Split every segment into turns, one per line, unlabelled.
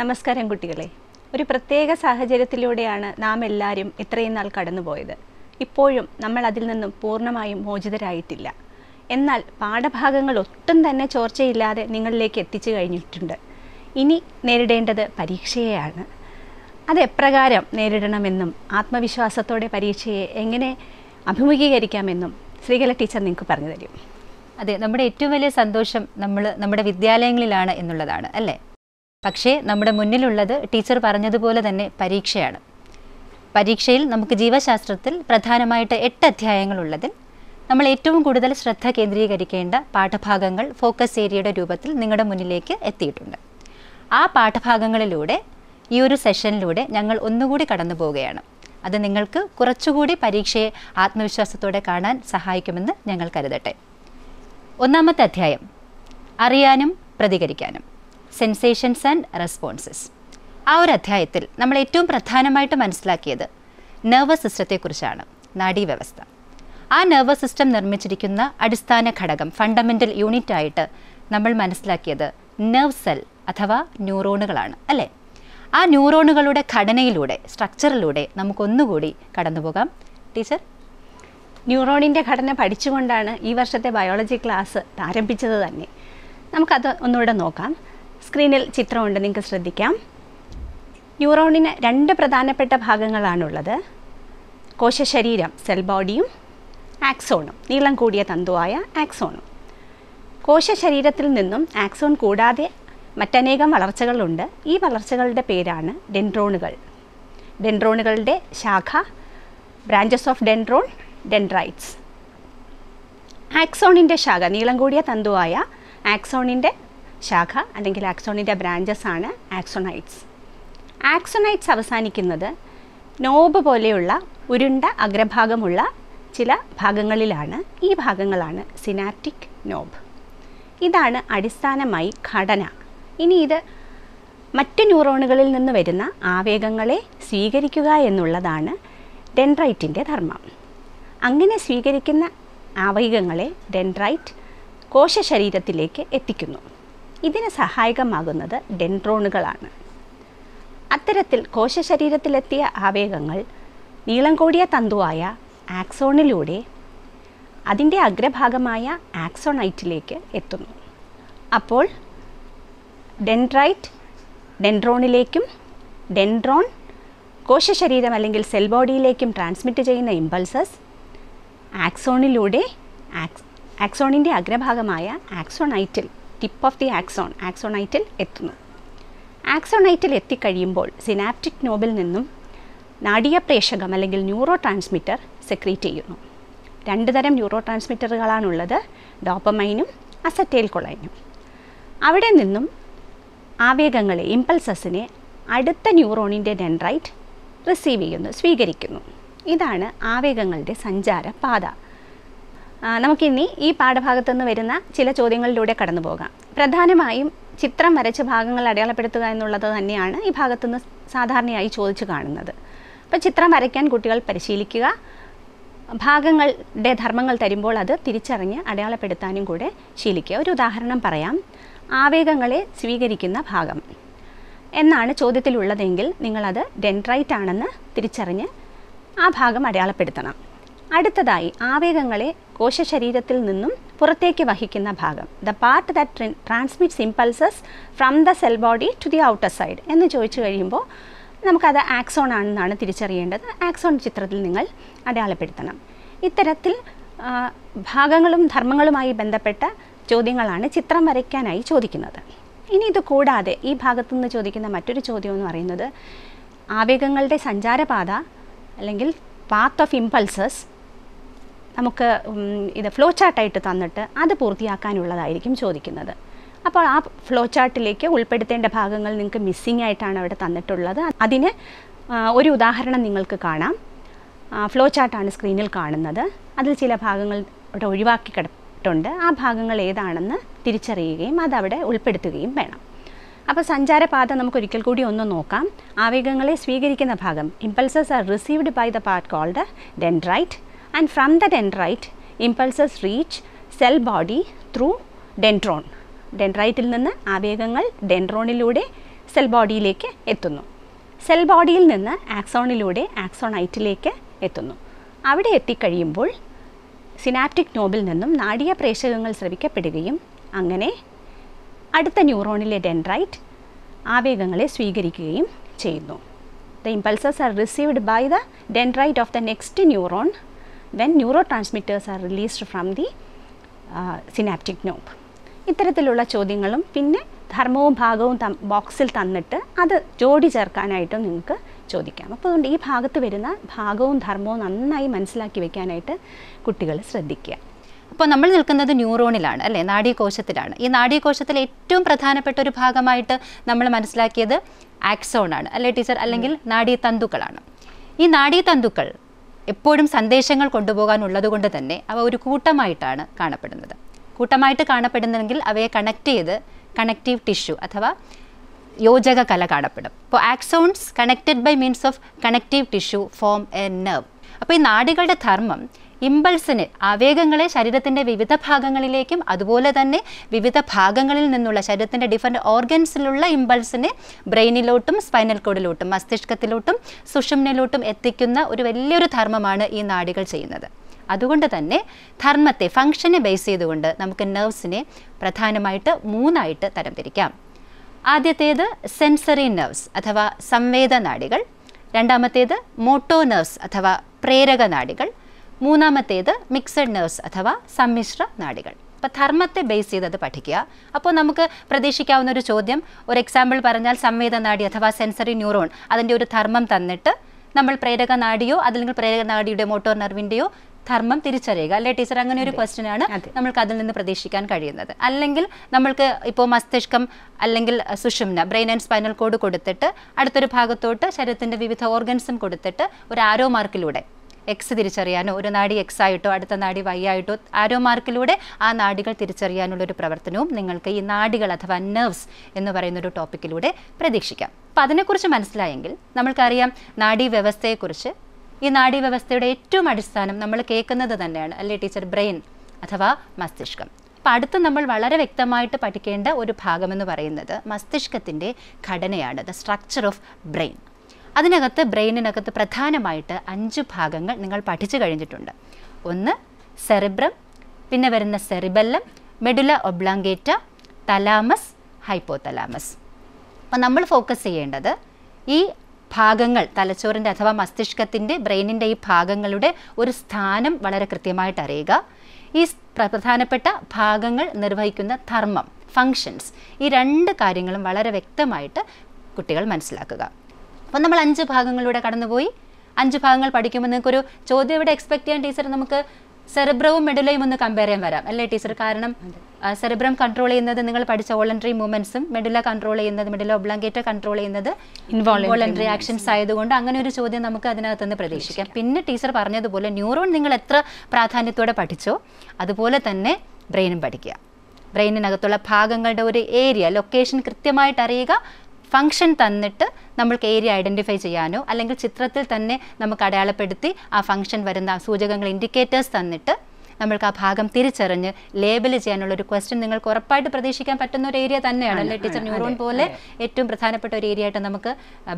നമസ്കാരം കുട്ടികളെ ഒരു പ്രത്യേക സാഹചര്യത്തിലൂടെയാണ് നാം എല്ലാവരും ഇത്രയും നാൾ കടന്നുപോയത് ഇപ്പോഴും നമ്മൾ അതിൽ നിന്നും പൂർണ്ണമായും മോചിതരായിട്ടില്ല എന്നാൽ പാഠഭാഗങ്ങൾ ഒട്ടും തന്നെ ചോർച്ചയില്ലാതെ നിങ്ങളിലേക്ക് എത്തിച്ചു കഴിഞ്ഞിട്ടുണ്ട് ഇനി നേരിടേണ്ടത് പരീക്ഷയെയാണ് അത് എപ്രകാരം നേരിടണമെന്നും ആത്മവിശ്വാസത്തോടെ പരീക്ഷയെ എങ്ങനെ അഭിമുഖീകരിക്കാമെന്നും ശ്രീകല ടീച്ചർ നിങ്ങൾക്ക് പറഞ്ഞു തരും അതെ നമ്മുടെ ഏറ്റവും വലിയ സന്തോഷം നമ്മൾ നമ്മുടെ വിദ്യാലയങ്ങളിലാണ്
എന്നുള്ളതാണ് അല്ലേ പക്ഷേ നമ്മുടെ മുന്നിലുള്ളത് ടീച്ചർ പറഞ്ഞതുപോലെ തന്നെ പരീക്ഷയാണ് പരീക്ഷയിൽ നമുക്ക് ജീവശാസ്ത്രത്തിൽ പ്രധാനമായിട്ട് എട്ട് അധ്യായങ്ങളുള്ളതിൽ നമ്മൾ ഏറ്റവും കൂടുതൽ ശ്രദ്ധ കേന്ദ്രീകരിക്കേണ്ട പാഠഭാഗങ്ങൾ ഫോക്കസ് ഏരിയയുടെ രൂപത്തിൽ നിങ്ങളുടെ മുന്നിലേക്ക് എത്തിയിട്ടുണ്ട് ആ പാഠഭാഗങ്ങളിലൂടെ ഈ ഒരു സെഷനിലൂടെ ഞങ്ങൾ ഒന്നുകൂടി കടന്നു പോവുകയാണ് അത് നിങ്ങൾക്ക് കുറച്ചുകൂടി പരീക്ഷയെ ആത്മവിശ്വാസത്തോടെ കാണാൻ സഹായിക്കുമെന്ന് ഞങ്ങൾ കരുതട്ടെ ഒന്നാമത്തെ അധ്യായം അറിയാനും പ്രതികരിക്കാനും സെൻസേഷൻസ് ആൻഡ് റെസ്പോൺസസ് ആ ഒരു അധ്യായത്തിൽ നമ്മൾ ഏറ്റവും പ്രധാനമായിട്ട് മനസ്സിലാക്കിയത് നെർവസ് സിസ്റ്റത്തെക്കുറിച്ചാണ് നാഡീവ്യവസ്ഥ ആ നെർവസ് സിസ്റ്റം നിർമ്മിച്ചിരിക്കുന്ന അടിസ്ഥാന ഘടകം ഫണ്ടമെൻ്റൽ യൂണിറ്റ് ആയിട്ട് നമ്മൾ മനസ്സിലാക്കിയത് നെർവ് സെൽ അഥവാ ന്യൂറോണുകളാണ് അല്ലേ ആ ന്യൂറോണുകളുടെ ഘടനയിലൂടെ
സ്ട്രക്ചറിലൂടെ നമുക്കൊന്നുകൂടി കടന്നുപോകാം ടീച്ചർ ന്യൂറോണിൻ്റെ ഘടന പഠിച്ചുകൊണ്ടാണ് ഈ വർഷത്തെ ബയോളജി ക്ലാസ് ആരംഭിച്ചത് തന്നെ നമുക്കത് ഒന്നുകൂടെ നോക്കാം സ്ക്രീനിൽ ചിത്രമുണ്ട് നിങ്ങൾക്ക് ശ്രദ്ധിക്കാം ന്യൂറോണിന് രണ്ട് പ്രധാനപ്പെട്ട ഭാഗങ്ങളാണുള്ളത് കോശശരീരം സെൽ ബോഡിയും ആക്സോണും നീളം കൂടിയ തന്തുവായ ആക്സോണും കോശശരീരത്തിൽ നിന്നും ആക്സോൺ കൂടാതെ മറ്റനേകം വളർച്ചകളുണ്ട് ഈ വളർച്ചകളുടെ പേരാണ് ഡെൻഡ്രോണുകൾ ഡെൻഡ്രോണുകളുടെ ശാഖ ബ്രാഞ്ചസ് ഓഫ് ഡെൻഡ്രോൺ ഡെൻഡ്രൈറ്റ്സ് ആക്സോണിൻ്റെ ശാഖ നീളം കൂടിയ തന്തുവായ ആക്സോണിൻ്റെ ശാഖ അല്ലെങ്കിൽ ആക്സോണിൻ്റെ ബ്രാഞ്ചസ് ആണ് ആക്സോണൈറ്റ്സ് ആക്സോണൈറ്റ്സ് അവസാനിക്കുന്നത് നോബ് പോലെയുള്ള ഉരുണ്ട അഗ്രഭാഗമുള്ള ചില ഭാഗങ്ങളിലാണ് ഈ ഭാഗങ്ങളാണ് സിനാപ്റ്റിക് നോബ് ഇതാണ് അടിസ്ഥാനമായി ഘടന ഇനി ഇത് മറ്റ് ന്യൂറോണുകളിൽ നിന്ന് വരുന്ന ആവേഗങ്ങളെ സ്വീകരിക്കുക എന്നുള്ളതാണ് ഡെൻഡ്രൈറ്റിൻ്റെ ധർമ്മം അങ്ങനെ സ്വീകരിക്കുന്ന ആവേഗങ്ങളെ ഡെൻഡ്രൈറ്റ് കോശശരീരത്തിലേക്ക് എത്തിക്കുന്നു ഇതിന് സഹായകമാകുന്നത് ഡെൻട്രോണുകളാണ് അത്തരത്തിൽ കോശശരീരത്തിലെത്തിയ ആവേഗങ്ങൾ നീളം കൂടിയ തന്തുവായ ആക്സോണിലൂടെ അതിൻ്റെ അഗ്രഭാഗമായ ആക്സോണൈറ്റിലേക്ക് എത്തുന്നു അപ്പോൾ ഡെൻഡ്രൈറ്റ് ഡെൻഡ്രോണിലേക്കും ഡെൻഡ്രോൺ കോശശരീരം അല്ലെങ്കിൽ സെൽ ബോഡിയിലേക്കും ട്രാൻസ്മിറ്റ് ചെയ്യുന്ന ഇമ്പൾസസ് ആക്സോണിലൂടെ ആക്സോണിൻ്റെ അഗ്രഭാഗമായ ആക്സോണൈറ്റിൽ ടിപ്പ് ഓഫ് ദി ആക്സോൺ ആക്സോണൈറ്റിൽ എത്തുന്നു ആക്സോണൈറ്റിൽ എത്തിക്കഴിയുമ്പോൾ സിനാപ്റ്റിക് നോബിൽ നിന്നും നാടിയപ്രേഷകം പ്രേഷകം അല്ലെങ്കിൽ ന്യൂറോ ട്രാൻസ്മിറ്റർ സെക്രീറ്റ് ചെയ്യുന്നു രണ്ട് തരം ന്യൂറോ ട്രാൻസ്മിറ്ററുകളാണുള്ളത് ഡോപ്പമൈനും അസറ്റൈൽ കൊളൈനും അവിടെ നിന്നും ആവേഗങ്ങളെ ഇമ്പൾസസിനെ അടുത്ത ന്യൂറോണിൻ്റെ ഡെൻഡ്രൈറ്റ് റിസീവ് ചെയ്യുന്നു സ്വീകരിക്കുന്നു ഇതാണ് ആവേഗങ്ങളുടെ സഞ്ചാര പാത നമുക്കിനി ഈ പാഠഭാഗത്തു നിന്ന് വരുന്ന ചില ചോദ്യങ്ങളിലൂടെ കടന്നു പോകാം പ്രധാനമായും ചിത്രം വരച്ച ഭാഗങ്ങൾ അടയാളപ്പെടുത്തുക എന്നുള്ളത് തന്നെയാണ് ഈ നിന്ന് സാധാരണയായി ചോദിച്ചു കാണുന്നത് അപ്പോൾ ചിത്രം വരയ്ക്കാൻ കുട്ടികൾ പരിശീലിക്കുക ഭാഗങ്ങളുടെ ധർമ്മങ്ങൾ തരുമ്പോൾ അത് തിരിച്ചറിഞ്ഞ് അടയാളപ്പെടുത്താനും കൂടെ ശീലിക്കുക ഒരു ഉദാഹരണം പറയാം ആവേഗങ്ങളെ സ്വീകരിക്കുന്ന ഭാഗം എന്നാണ് ചോദ്യത്തിലുള്ളതെങ്കിൽ നിങ്ങളത് ഡെൻട്രൈറ്റ് ആണെന്ന് തിരിച്ചറിഞ്ഞ് ആ ഭാഗം അടയാളപ്പെടുത്തണം അടുത്തതായി ആവേഗങ്ങളെ കോശശരീരത്തിൽ നിന്നും പുറത്തേക്ക് വഹിക്കുന്ന ഭാഗം the part that transmits impulses from the cell body to the outer side എന്ന് ചോദിച്ചു കഴിയുമ്പോൾ നമുക്കത് ആക്സോൺ ആണെന്നാണ് തിരിച്ചറിയേണ്ടത് ആക്സോൺ ചിത്രത്തിൽ നിങ്ങൾ അടയാളപ്പെടുത്തണം ഇത്തരത്തിൽ ഭാഗങ്ങളും ധർമ്മങ്ങളുമായി ബന്ധപ്പെട്ട ചോദ്യങ്ങളാണ് ചിത്രം വരയ്ക്കാനായി ചോദിക്കുന്നത് ഇനി ഇത് കൂടാതെ ഈ ഭാഗത്തു നിന്ന് ചോദിക്കുന്ന മറ്റൊരു ചോദ്യം എന്ന് പറയുന്നത് ആവേഗങ്ങളുടെ സഞ്ചാരപാത അല്ലെങ്കിൽ പാത്ത് ഓഫ് ഇമ്പൾസസ് നമുക്ക് ഇത് ഫ്ലോ ചാർട്ടായിട്ട് തന്നിട്ട് അത് പൂർത്തിയാക്കാനുള്ളതായിരിക്കും ചോദിക്കുന്നത് അപ്പോൾ ആ ഫ്ലോ ചാർട്ടിലേക്ക് ഉൾപ്പെടുത്തേണ്ട ഭാഗങ്ങൾ നിങ്ങൾക്ക് മിസ്സിംഗ് ആയിട്ടാണ് അവിടെ തന്നിട്ടുള്ളത് അതിന് ഒരു ഉദാഹരണം നിങ്ങൾക്ക് കാണാം ഫ്ലോ ചാർട്ടാണ് സ്ക്രീനിൽ കാണുന്നത് അതിൽ ചില ഭാഗങ്ങൾ അവിടെ ഒഴിവാക്കി കിടപ്പുണ്ട് ആ ഭാഗങ്ങൾ ഏതാണെന്ന് തിരിച്ചറിയുകയും അതവിടെ ഉൾപ്പെടുത്തുകയും വേണം അപ്പോൾ സഞ്ചാരപാത നമുക്ക് ഒരിക്കൽ കൂടി ഒന്ന് നോക്കാം ആവേഗങ്ങളെ സ്വീകരിക്കുന്ന ഭാഗം impulses are received by the part called dendrite and from the dendrite impulses reach cell body through dendron. ഡെൻഡ്രൈറ്റിൽ നിന്ന് ആവേഗങ്ങൾ ഡെൻഡ്രോണിലൂടെ സെൽ ബോഡിയിലേക്ക് എത്തുന്നു സെൽ ബോഡിയിൽ നിന്ന് ആക്സോണിലൂടെ ആക്സോണൈറ്റിലേക്ക് എത്തുന്നു അവിടെ എത്തിക്കഴിയുമ്പോൾ സിനാപ്റ്റിക് നോബിൽ നിന്നും നാടീയ പ്രേഷകങ്ങൾ ശ്രവിക്കപ്പെടുകയും അങ്ങനെ അടുത്ത ന്യൂറോണിലെ ഡെൻഡ്രൈറ്റ് ആവേഗങ്ങളെ സ്വീകരിക്കുകയും ചെയ്യുന്നു the impulses are received by the dendrite of the next neuron when neurotransmitters are released from the synaptic uh, knob ഇത്തരത്തിലുള്ള ചോദ്യങ്ങളും പിന്നെ ധർമ്മവും ഭാഗവും ബോക്സിൽ തന്നിട്ട് അത് ജോഡി ചേർക്കാനായിട്ടും നിങ്ങൾക്ക് ചോദിക്കാം അപ്പോൾ അതുകൊണ്ട് ഈ ഭാഗത്ത് വരുന്ന ഭാഗവും ധർമ്മവും നന്നായി മനസ്സിലാക്കി വെക്കാനായിട്ട് കുട്ടികൾ ശ്രദ്ധിക്കുക അപ്പോൾ നമ്മൾ നിൽക്കുന്നത്
ന്യൂറോണിലാണ് അല്ലേ നാഡീകോശത്തിലാണ്
ഈ നാഡീകോശത്തിൽ ഏറ്റവും പ്രധാനപ്പെട്ട ഒരു
ഭാഗമായിട്ട് നമ്മൾ മനസ്സിലാക്കിയത് ആക്സോൺ ആണ് അല്ലേ ടീച്ചർ അല്ലെങ്കിൽ നാഡീതന്തുക്കളാണ് ഈ നാഡീതന്തുക്കൾ എപ്പോഴും സന്ദേശങ്ങൾ കൊണ്ടുപോകാനുള്ളതുകൊണ്ട് തന്നെ അവ ഒരു കൂട്ടമായിട്ടാണ് കാണപ്പെടുന്നത് കൂട്ടമായിട്ട് കാണപ്പെടുന്നെങ്കിൽ അവയെ കണക്ട് ചെയ്ത് കണക്റ്റീവ് ടിഷ്യൂ അഥവാ യോജക കല കാണപ്പെടും അപ്പോൾ axons connected by means of connective tissue form a nerve അപ്പോൾ ഈ നാടുകളുടെ ധർമ്മം ഇമ്പൾസിന് ആവേഗങ്ങളെ ശരീരത്തിൻ്റെ വിവിധ ഭാഗങ്ങളിലേക്കും അതുപോലെ തന്നെ വിവിധ ഭാഗങ്ങളിൽ നിന്നുള്ള ശരീരത്തിൻ്റെ ഡിഫറെൻറ്റ് ഓർഗൻസിലുള്ള ഇമ്പൾസിന് ബ്രെയിനിലോട്ടും സ്പൈനൽ കോഡിലോട്ടും മസ്തിഷ്കത്തിലോട്ടും സുഷുമ്നിലോട്ടും എത്തിക്കുന്ന ഒരു വലിയൊരു ധർമ്മമാണ് ഈ നാടികൾ ചെയ്യുന്നത് അതുകൊണ്ട് തന്നെ ധർമ്മത്തെ ഫങ്ഷനെ ബേസ് ചെയ്തുകൊണ്ട് നമുക്ക് നെർവ്സിനെ പ്രധാനമായിട്ട് മൂന്നായിട്ട് തരംതിരിക്കാം ആദ്യത്തേത് സെൻസറി നെർവ്സ് അഥവാ സംവേദനാടികൾ രണ്ടാമത്തേത് മോട്ടോ നെർവ്സ് അഥവാ പ്രേരക നാടികൾ മൂന്നാമത്തേത് മിക്സഡ് നേഴ്സ് അഥവാ സമ്മിശ്ര നാഡികൾ അപ്പോൾ ധർമ്മത്തെ ബേസ് ചെയ്തത് പഠിക്കുക അപ്പോൾ നമുക്ക് പ്രതീക്ഷിക്കാവുന്ന ഒരു ചോദ്യം ഒരു എക്സാമ്പിൾ പറഞ്ഞാൽ നാടി അഥവാ സെൻസറി ന്യൂറോൺ അതിൻ്റെ ഒരു ധർമ്മം തന്നിട്ട് നമ്മൾ പ്രേരക നാടിയോ അതല്ലെങ്കിൽ പ്രേരക നാടിയുടെ മോട്ടോർ നെർവിൻ്റെയോ ധർമ്മം തിരിച്ചറിയുക അല്ലെ ടീച്ചർ അങ്ങനെ ഒരു ക്വസ്റ്റ്യൻ ആണ് നമ്മൾക്ക് അതിൽ നിന്ന് പ്രതീക്ഷിക്കാൻ കഴിയുന്നത് അല്ലെങ്കിൽ നമ്മൾക്ക് ഇപ്പോൾ മസ്തിഷ്കം അല്ലെങ്കിൽ സുഷുമ്ന ബ്രെയിൻ ആൻഡ് സ്പൈനൽ കോഡ് കൊടുത്തിട്ട് അടുത്തൊരു ഭാഗത്തോട്ട് ശരീരത്തിൻ്റെ വിവിധ ഓർഗൻസും കൊടുത്തിട്ട് ഒരു ആരോ മാർക്കിലൂടെ എക്സ് തിരിച്ചറിയാനോ ഒരു നാഡി എക്സ് ആയിട്ടോ അടുത്ത നാഡി വൈ ആയിട്ടോ ആരോ മാർക്കിലൂടെ ആ നാഡികൾ ഒരു പ്രവർത്തനവും നിങ്ങൾക്ക് ഈ നാഡികൾ അഥവാ നെർവ്സ് എന്ന് ഒരു ടോപ്പിക്കിലൂടെ പ്രതീക്ഷിക്കാം അപ്പോൾ അതിനെക്കുറിച്ച് മനസ്സിലായെങ്കിൽ നമ്മൾക്കറിയാം നാഡീ വ്യവസ്ഥയെക്കുറിച്ച് ഈ വ്യവസ്ഥയുടെ ഏറ്റവും അടിസ്ഥാനം നമ്മൾ കേൾക്കുന്നത് തന്നെയാണ് അല്ലേ ടീച്ചർ ബ്രെയിൻ അഥവാ മസ്തിഷ്കം അപ്പോൾ അടുത്ത് നമ്മൾ വളരെ വ്യക്തമായിട്ട് പഠിക്കേണ്ട ഒരു ഭാഗമെന്ന് പറയുന്നത് മസ്തിഷ്കത്തിൻ്റെ ഘടനയാണ് ദ സ്ട്രക്ചർ ഓഫ് ബ്രെയിൻ അതിനകത്ത് ബ്രെയിനിനകത്ത് പ്രധാനമായിട്ട് അഞ്ച് ഭാഗങ്ങൾ നിങ്ങൾ പഠിച്ചു കഴിഞ്ഞിട്ടുണ്ട് ഒന്ന് സെറിബ്രം പിന്നെ വരുന്ന cerebellum medulla oblongata thalamus hypothalamus അപ്പോൾ നമ്മൾ ഫോക്കസ് ചെയ്യേണ്ടത് ഈ ഭാഗങ്ങൾ തലച്ചോറിൻ്റെ അഥവാ മസ്തിഷ്കത്തിൻ്റെ ബ്രെയിനിൻ്റെ ഈ ഭാഗങ്ങളുടെ ഒരു സ്ഥാനം വളരെ കൃത്യമായിട്ട് അറിയുക ഈ പ്രധാനപ്പെട്ട ഭാഗങ്ങൾ നിർവഹിക്കുന്ന ധർമ്മം ഫങ്ഷൻസ് ഈ രണ്ട് കാര്യങ്ങളും വളരെ വ്യക്തമായിട്ട് കുട്ടികൾ മനസ്സിലാക്കുക അപ്പം നമ്മൾ അഞ്ച് ഭാഗങ്ങളിലൂടെ കടന്നുപോയി അഞ്ച് ഭാഗങ്ങൾ പഠിക്കുമ്പോൾ നിങ്ങൾക്കൊരു ചോദ്യം ഇവിടെ എക്സ്പെക്ട് ചെയ്യാൻ ടീച്ചർ നമുക്ക് സെറിബ്രവും മെഡുലയും ഒന്ന് കമ്പയർ ചെയ്യാൻ വരാം അല്ലേ ടീച്ചർ കാരണം സെറിബ്രം കൺട്രോൾ ചെയ്യുന്നത് നിങ്ങൾ പഠിച്ച വോളണ്ടറി മൂവ്മെന്റ്സും മെഡുല കൺട്രോൾ ചെയ്യുന്നത് മെഡുല ഒബ്ലാങ്കേറ്റ് കൺട്രോൾ ചെയ്യുന്നത് വോളണ്ടറി ആക്ഷൻസ് ആയതുകൊണ്ട് അങ്ങനെ ഒരു ചോദ്യം നമുക്ക് അതിനകത്ത് നിന്ന് പ്രതീക്ഷിക്കാം പിന്നെ ടീച്ചർ പറഞ്ഞതുപോലെ ന്യൂറോൺ നിങ്ങൾ എത്ര പ്രാധാന്യത്തോടെ പഠിച്ചോ അതുപോലെ തന്നെ ബ്രെയിനും പഠിക്കുക ബ്രെയിനിനകത്തുള്ള ഭാഗങ്ങളുടെ ഒരു ഏരിയ ലൊക്കേഷൻ കൃത്യമായിട്ട് അറിയുക ഫംഗ്ഷൻ തന്നിട്ട് നമ്മൾക്ക് ഏരിയ ഐഡൻറ്റിഫൈ ചെയ്യാനോ അല്ലെങ്കിൽ ചിത്രത്തിൽ തന്നെ നമുക്ക് അടയാളപ്പെടുത്തി ആ ഫംഗ്ഷൻ വരുന്ന സൂചകങ്ങൾ ഇൻഡിക്കേറ്റേഴ്സ് തന്നിട്ട് നമ്മൾക്ക് ആ ഭാഗം തിരിച്ചറിഞ്ഞ് ലേബൽ ചെയ്യാനുള്ള ഒരു ക്വസ്റ്റ്യൻ നിങ്ങൾക്ക് ഉറപ്പായിട്ട് പ്രതീക്ഷിക്കാൻ പറ്റുന്ന ഒരു ഏരിയ തന്നെയാണ് അല്ലേ ടീച്ചർ ന്യൂറോൺ പോലെ ഏറ്റവും പ്രധാനപ്പെട്ട ഒരു ഏരിയ ആയിട്ട് നമുക്ക്